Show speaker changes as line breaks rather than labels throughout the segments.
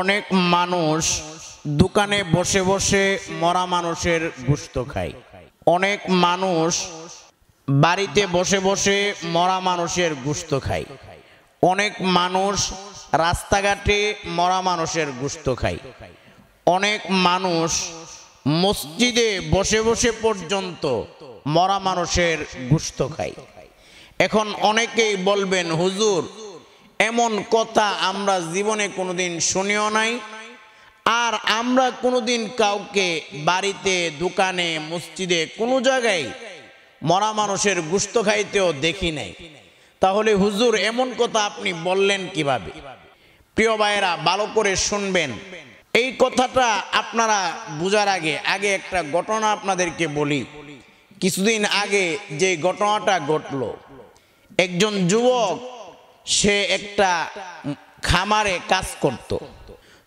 অনেক মানুষ দোকানে বসে বসে মরা মানুষের গুস্ত খায় অনেক মানুষ বাড়িতে বসে বসে মরা মানুষের গুস্ত খায় অনেক মানুষ রাস্তাঘাটে মরা মানুষের গুস্ত খায় অনেক মানুষ মসজিদে বসে বসে পর্যন্ত মরা মানুষের গুস্ত খায় এখন অনেকেই বলবেন হুজুর এমন কথা আমরা জীবনে কোনোদিন শুনিও নাই আর আমরা কোনোদিন কাউকে বাড়িতে দোকানে মসজিদে কোনো জায়গায় মরা মানুষের গুস্ত খাইতেও দেখি নাই তাহলে হুজুর এমন কথা আপনি বললেন কিভাবে প্রিয় ভাইয়েরা ভালো করে শুনবেন এই কথাটা আপনারা বুঝার আগে আগে একটা ঘটনা আপনাদেরকে বলি কিছুদিন আগে যে ঘটনাটা ঘটল একজন যুবক সে একটা খামারে কাজ করত।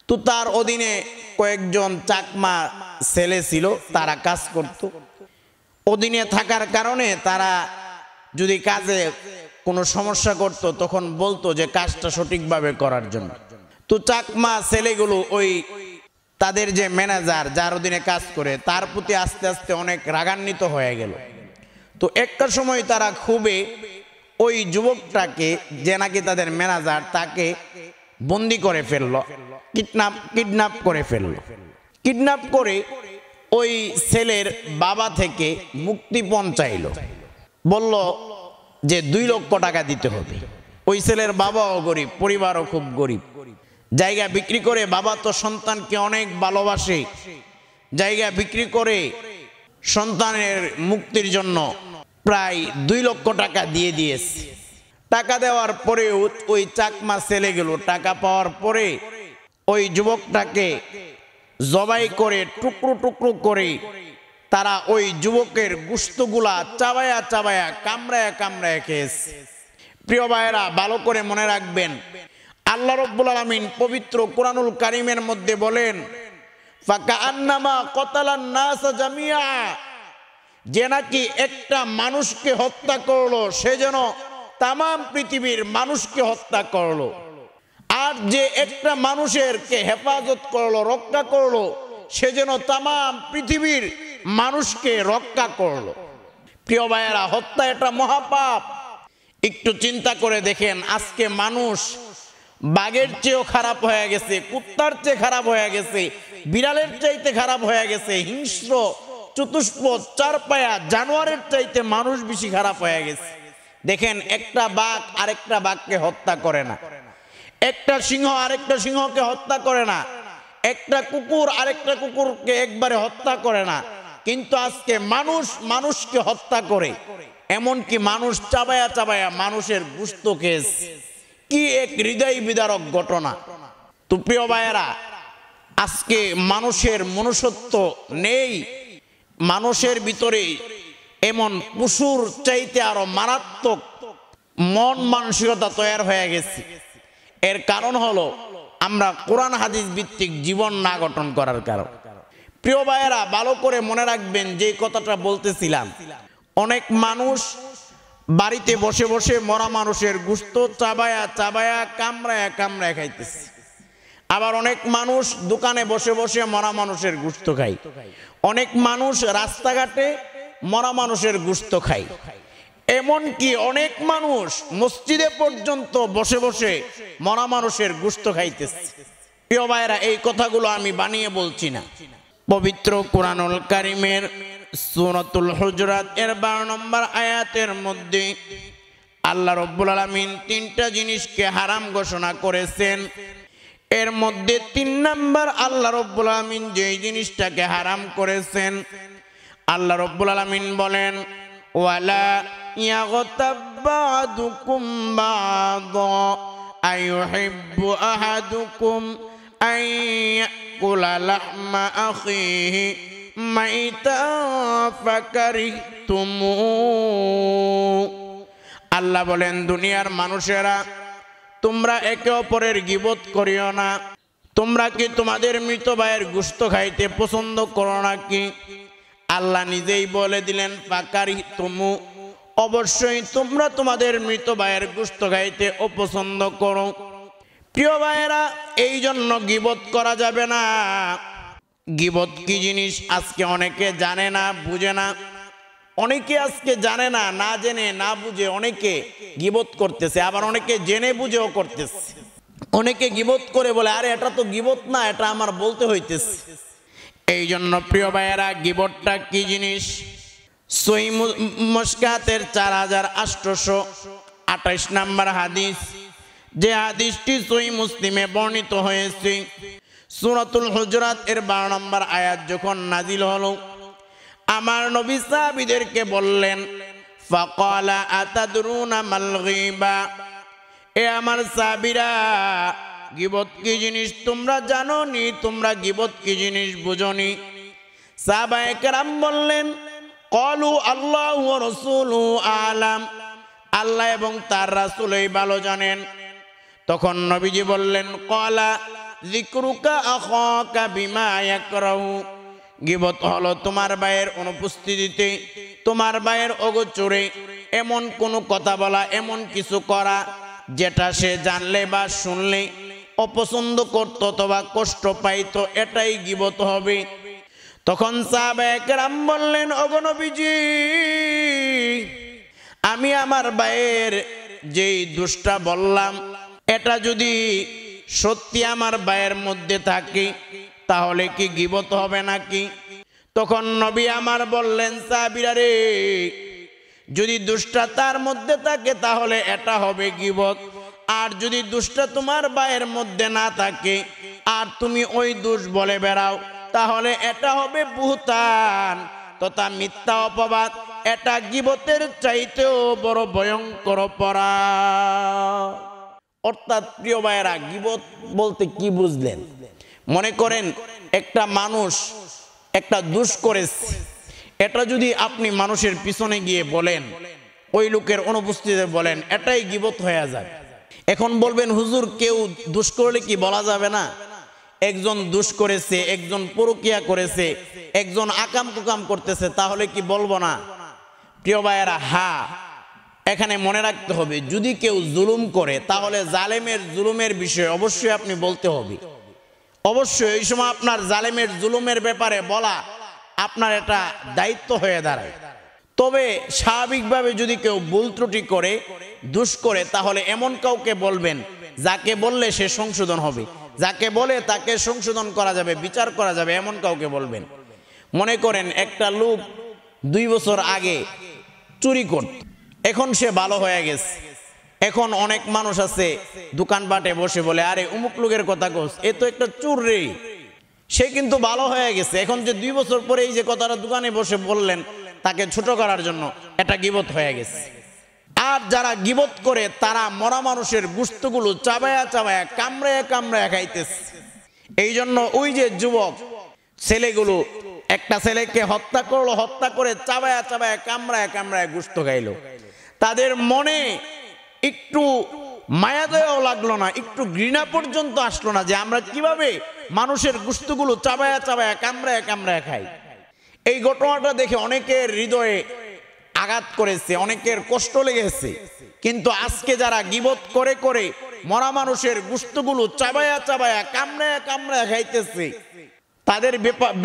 তো তার অধীনে কয়েকজন চাকমা ছেলে ছিল তারা কাজ করত। অধীনে থাকার কারণে তারা যদি কাজে কোনো সমস্যা করত তখন বলতো যে কাজটা সঠিকভাবে করার জন্য তো চাকমা ছেলেগুলো ওই তাদের যে ম্যানেজার যার অধীনে কাজ করে তার প্রতি আস্তে আস্তে অনেক রাগান্বিত হয়ে গেল তো একটা সময় তারা খুবই ওই যুবকটাকে যে নাকি তাদের ম্যানেজার তাকে বন্দি করে ফেললো কিডন্যাপ কিডন্যাপ করে ফেললো কিডন্যাপ করে ওই ছেলের বাবা থেকে মুক্তিপণ চাইল বলল যে দুই লক্ষ টাকা দিতে হবে ওই ছেলের বাবাও গরিব পরিবারও খুব গরিব জায়গা বিক্রি করে বাবা তো সন্তানকে অনেক ভালোবাসে জায়গা বিক্রি করে সন্তানের মুক্তির জন্য প্রায় দুই লক্ষ টাকা দিয়ে দিয়েছে টাকা দেওয়ার পরেও ওই চাকমা ছেলে গেল টাকা পাওয়ার পরে ওই যুবকটাকে জবাই করে টুকরো টুকরো করে তারা ওই যুবকের গুস্তগুলা চাবায়া চাবায়া কামড়ায়া কামড়ায় খেয়েছে প্রিয় ভাইয়েরা ভালো করে মনে রাখবেন আল্লাহ রব্বুল আলমিন পবিত্র কোরআনুল কারিমের মধ্যে বলেন ফাঁকা আন্নামা কতালান্না নাসা জামিয়া যে নাকি একটা মানুষকে হত্যা করলো সে যেন তাম পৃথিবীর মানুষকে হত্যা করলো আর যে একটা মানুষেরকে হেফাজত করলো রক্ষা করলো সে যেন তাম পৃথিবীর মানুষকে রক্ষা করলো প্রিয় ভাইয়েরা হত্যা এটা মহাপাপ একটু চিন্তা করে দেখেন আজকে মানুষ বাঘের চেয়েও খারাপ হয়ে গেছে কুত্তার চেয়ে খারাপ হয়ে গেছে বিড়ালের চাইতে খারাপ হয়ে গেছে হিংস্র চতুষ্পদ চার পায়া জানোয়ারের চাইতে মানুষ বেশি খারাপ হয়ে গেছে দেখেন একটা বাঘ আরেকটা বাঘকে হত্যা করে না একটা সিংহ আরেকটা সিংহকে হত্যা করে না একটা কুকুর আরেকটা কুকুরকে একবারে হত্যা করে না কিন্তু আজকে মানুষ মানুষকে হত্যা করে এমনকি মানুষ চাবায়া চাবায়া মানুষের গুস্ত কেস কি এক হৃদয় বিদারক ঘটনা তো প্রিয় ভাইয়েরা আজকে মানুষের মনুষ্যত্ব নেই মানুষের ভিতরে এমন পশুর চাইতে আরো মারাত্মক মন মানসিকতা তৈরি হয়ে গেছে এর কারণ হলো আমরা কোরআন হাদিস ভিত্তিক জীবন না গঠন করার কারণ প্রিয় ভাইয়েরা ভালো করে মনে রাখবেন যে কথাটা বলতেছিলাম অনেক মানুষ বাড়িতে বসে বসে মরা মানুষের গুস্ত চাবায়া চাবায়া কামড়ায়া কামড়ায় খাইতেছে আবার অনেক মানুষ দোকানে বসে বসে মরা মানুষের গুস্ত খায় অনেক মানুষ রাস্তাঘাটে মরা মানুষের গুস্ত খায় এমনকি অনেক মানুষ মসজিদে পর্যন্ত বসে বসে মরা মানুষের গুস্ত খাইতেছে প্রিয় ভাইরা এই কথাগুলো আমি বানিয়ে বলছি না পবিত্র কোরআনুল কারিমের সুরতুল হজরাত এর বারো নম্বর আয়াতের মধ্যে আল্লাহ রব্বুল আলমিন তিনটা জিনিসকে হারাম ঘোষণা করেছেন এর মধ্যে তিন নাম্বার আল্লাহ রব্বুল আলমিন যেই জিনিসটাকে হারাম করেছেন আল্লাহ রব্বুল আলমিন বলেন ওয়ালা আহাদুকুম মাইতা আল্লাহ বলেন দুনিয়ার মানুষেরা তোমরা একে অপরের গিবত করিও না তোমরা কি তোমাদের মৃত ভাইয়ের গুস্ত খাইতে পছন্দ করো না কি আল্লাহ নিজেই বলে দিলেন পাকারি তুমু অবশ্যই তোমরা তোমাদের মৃত ভাইয়ের গুস্ত খাইতে অপছন্দ করো প্রিয় ভাইয়েরা এই জন্য গিবত করা যাবে না গিবত কি জিনিস আজকে অনেকে জানে না বুঝে না অনেকে আজকে জানে না না জেনে না বুঝে অনেকে গিবত করতেছে আবার অনেকে জেনে বুঝেও করতেছে অনেকে গিবত করে বলে আরে এটা তো গিবত না এটা আমার বলতে হইতেছে এই জন্য প্রিয় ভাইয়েরা গিবতটা কি জিনিস সই মুস্কাতের চার হাজার আষ্টশো আঠাইশ নাম্বার হাদিস যে হাদিসটি সই মুসলিমে বর্ণিত হয়েছে সুরাতুল হুজরাত এর বারো নম্বর আয়াত যখন নাজিল হলো আমার নবী সাহাবিদেরকে বললেন ফকলা আতাদুরুনা মাল গিবা এ আমার সাবিরা গিবত কি জিনিস তোমরা জানো নি তোমরা গিবত কি জিনিস বুঝনি সাহাবায়ে কেরাম বললেন কলু আল্লাহ ও রসুল আলাম আল্লাহ এবং তার রাসুলই ভালো জানেন তখন নবীজি বললেন কলা লিকরুকা আহ বিমা একরাউ গিবত হলো তোমার ভাইয়ের অনুপস্থিতিতে তোমার ভাইয়ের অগোচরে এমন কোনো কথা বলা এমন কিছু করা যেটা সে জানলে বা শুনলে অপছন্দ করত অথবা কষ্ট পাইত এটাই গিবত হবে তখন একরাম বললেন অগণবিজি আমি আমার ভাইয়ের যেই দুষ্টা বললাম এটা যদি সত্যি আমার ভাইয়ের মধ্যে থাকে তাহলে কি গিবত হবে নাকি তখন নবী আমার বললেন সাবিরারে যদি দুষ্টা তার মধ্যে থাকে তাহলে এটা হবে গিবত আর যদি দুষ্টা তোমার বায়ের মধ্যে না থাকে আর তুমি ওই দুষ বলে বেড়াও তাহলে এটা হবে বহুতান তথা মিথ্যা অপবাদ এটা গিবতের চাইতেও বড় ভয়ঙ্কর পরা অর্থাৎ প্রিয় ভাইয়েরা গিবত বলতে কি বুঝলেন মনে করেন একটা মানুষ একটা দুষ করেছে এটা যদি আপনি মানুষের পিছনে গিয়ে বলেন ওই লোকের অনুপস্থিতিতে বলেন এটাই গিবত হয়ে যায় এখন বলবেন হুজুর কেউ দুষ করলে কি বলা যাবে না একজন দুষ করেছে একজন পরকিয়া করেছে একজন আকাম কুকাম করতেছে তাহলে কি বলবো না প্রিয় ভাইয়েরা হা এখানে মনে রাখতে হবে যদি কেউ জুলুম করে তাহলে জালেমের জুলুমের বিষয়ে অবশ্যই আপনি বলতে হবে অবশ্যই এই সময় আপনার জালেমের জুলুমের ব্যাপারে বলা আপনার এটা দায়িত্ব হয়ে দাঁড়ায় তবে স্বাভাবিকভাবে যদি কেউ ভুল ত্রুটি করে দুষ করে তাহলে এমন কাউকে বলবেন যাকে বললে সে সংশোধন হবে যাকে বলে তাকে সংশোধন করা যাবে বিচার করা যাবে এমন কাউকে বলবেন মনে করেন একটা লোক দুই বছর আগে চুরি করত এখন সে ভালো হয়ে গেছে এখন অনেক মানুষ আছে দোকানপাটে বসে বলে আরে উমুক লোকের কথা কোস এ তো একটা চুর রে সে কিন্তু ভালো হয়ে গেছে এখন যে দুই বছর পরে এই যে কথাটা দোকানে বসে বললেন তাকে ছোট করার জন্য এটা গিবত হয়ে গেছে আর যারা গিবত করে তারা মরা মানুষের গুস্তগুলো চাবায়া চাবায়া কামড়ায়া কামড়ায়া খাইতেছে এই জন্য ওই যে যুবক ছেলেগুলো একটা ছেলেকে হত্যা করলো হত্যা করে চাবায়া চাবায়া কামড়ায় কামড়ায় গুস্ত খাইলো তাদের মনে একটু মায়া দেওয়াও লাগলো না একটু ঘৃণা পর্যন্ত আসলো না যে আমরা কিভাবে মানুষের গুস্তুগুলো চাবায়া চাবায়া কামড়ায় কামড়ায় খাই এই ঘটনাটা দেখে অনেকের হৃদয়ে আঘাত করেছে অনেকের কষ্ট লেগেছে কিন্তু আজকে যারা গিবত করে করে মরা মানুষের গুস্তুগুলো চাবায়া চাবায়া কামড়ায় কামড়ায় খাইতেছে তাদের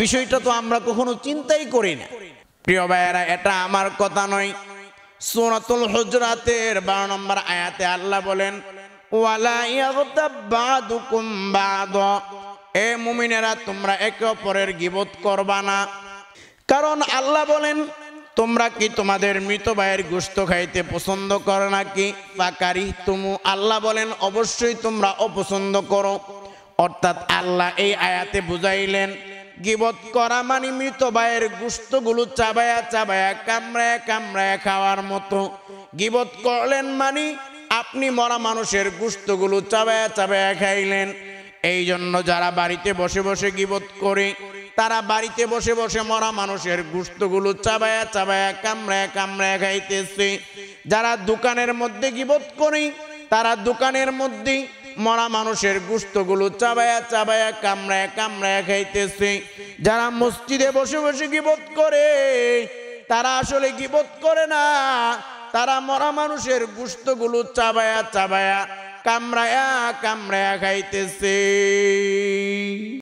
বিষয়টা তো আমরা কখনো চিন্তাই করি না প্রিয় ভাইয়েরা এটা আমার কথা নয় সুরাতুল হুজরাতের বারো নম্বর আয়াতে আল্লাহ বলেন ওয়ালা এ মুমিনেরা তোমরা একে অপরের গিবত করবা না কারণ আল্লাহ বলেন তোমরা কি তোমাদের মৃত ভাইয়ের গোস্ত খাইতে পছন্দ করো নাকি পাকারি তুমু আল্লাহ বলেন অবশ্যই তোমরা অপছন্দ করো অর্থাৎ আল্লাহ এই আয়াতে বুঝাইলেন গিবত করা মানে মৃত ভাইয়ের গুস্তগুলো চাবায়া চাবায়া কামড়ায় কামড়ায় খাওয়ার মতো গিবত করলেন মানে আপনি মরা মানুষের গুস্তগুলো চাবায়া চাবায়া খাইলেন এই জন্য যারা বাড়িতে বসে বসে গিবত করে তারা বাড়িতে বসে বসে মরা মানুষের গুস্তগুলো চাবায়া চাবায়া কামড়ায় কামড়ায় খাইতেছে যারা দোকানের মধ্যে গিবত করে তারা দোকানের মধ্যে মরা মানুষের গুস্তগুলো চাবায়া চাবায়া কামড়ায় কামড়ায় খাইতেছে যারা মসজিদে বসে বসে গিবোধ করে তারা আসলে বোধ করে না তারা মরা মানুষের গুস্তগুলো চাবায়া চাবায়া কামড়ায়া কামড়ায়া খাইতেছে